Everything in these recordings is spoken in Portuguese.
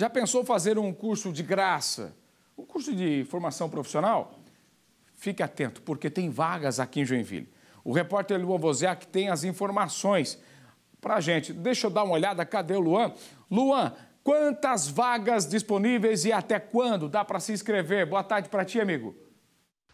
Já pensou fazer um curso de graça? Um curso de formação profissional? Fique atento, porque tem vagas aqui em Joinville. O repórter Luan Voziak tem as informações para a gente. Deixa eu dar uma olhada, cadê o Luan? Luan, quantas vagas disponíveis e até quando? Dá para se inscrever? Boa tarde para ti, amigo.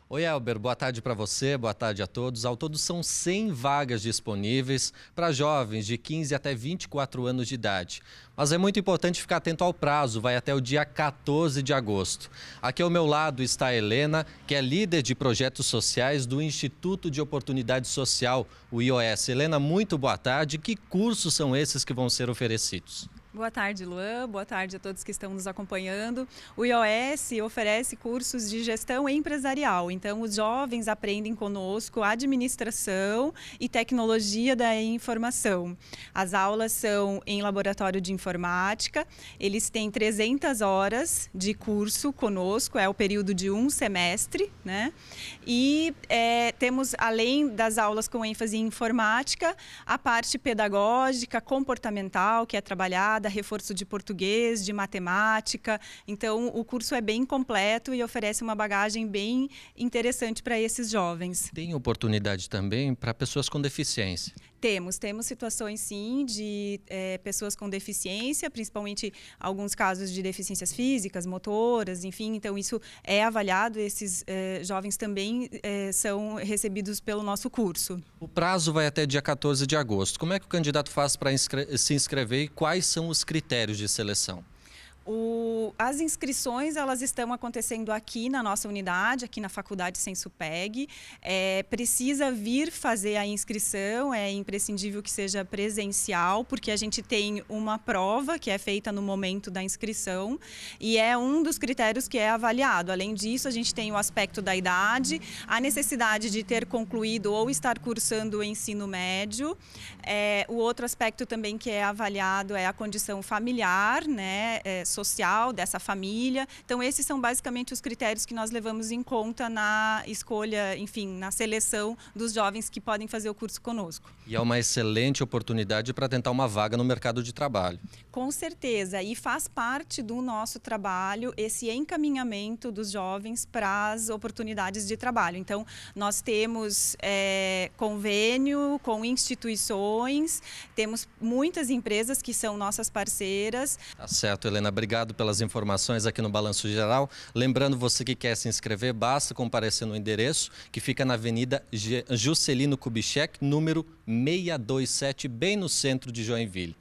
Oi, Elber, boa tarde para você, boa tarde a todos. Ao todo são 100 vagas disponíveis para jovens de 15 até 24 anos de idade. Mas é muito importante ficar atento ao prazo, vai até o dia 14 de agosto. Aqui ao meu lado está a Helena, que é líder de projetos sociais do Instituto de Oportunidade Social, o IOS. Helena, muito boa tarde. Que cursos são esses que vão ser oferecidos? Boa tarde, Luan. Boa tarde a todos que estão nos acompanhando. O IOS oferece cursos de gestão empresarial. Então, os jovens aprendem conosco administração e tecnologia da informação. As aulas são em laboratório de informática. Eles têm 300 horas de curso conosco, é o período de um semestre, né? E é, temos, além das aulas com ênfase em informática, a parte pedagógica, comportamental, que é trabalhada reforço de português, de matemática. Então, o curso é bem completo e oferece uma bagagem bem interessante para esses jovens. Tem oportunidade também para pessoas com deficiência. Temos, temos situações sim de é, pessoas com deficiência, principalmente alguns casos de deficiências físicas, motoras, enfim. Então, isso é avaliado, esses é, jovens também é, são recebidos pelo nosso curso. O prazo vai até dia 14 de agosto. Como é que o candidato faz para inscre se inscrever e quais são os critérios de seleção? O as inscrições elas estão acontecendo aqui na nossa unidade, aqui na Faculdade Sensupeg. É, precisa vir fazer a inscrição, é imprescindível que seja presencial, porque a gente tem uma prova que é feita no momento da inscrição e é um dos critérios que é avaliado. Além disso, a gente tem o aspecto da idade, a necessidade de ter concluído ou estar cursando o ensino médio. É, o outro aspecto também que é avaliado é a condição familiar, né, é, social dessa família. Então, esses são basicamente os critérios que nós levamos em conta na escolha, enfim, na seleção dos jovens que podem fazer o curso conosco. E é uma excelente oportunidade para tentar uma vaga no mercado de trabalho. Com certeza, e faz parte do nosso trabalho esse encaminhamento dos jovens para as oportunidades de trabalho. Então, nós temos é, convênio com instituições, temos muitas empresas que são nossas parceiras. Tá certo, Helena. Obrigado pelas informações informações aqui no Balanço Geral. Lembrando, você que quer se inscrever, basta comparecer no endereço que fica na Avenida Juscelino Kubitschek, número 627, bem no centro de Joinville.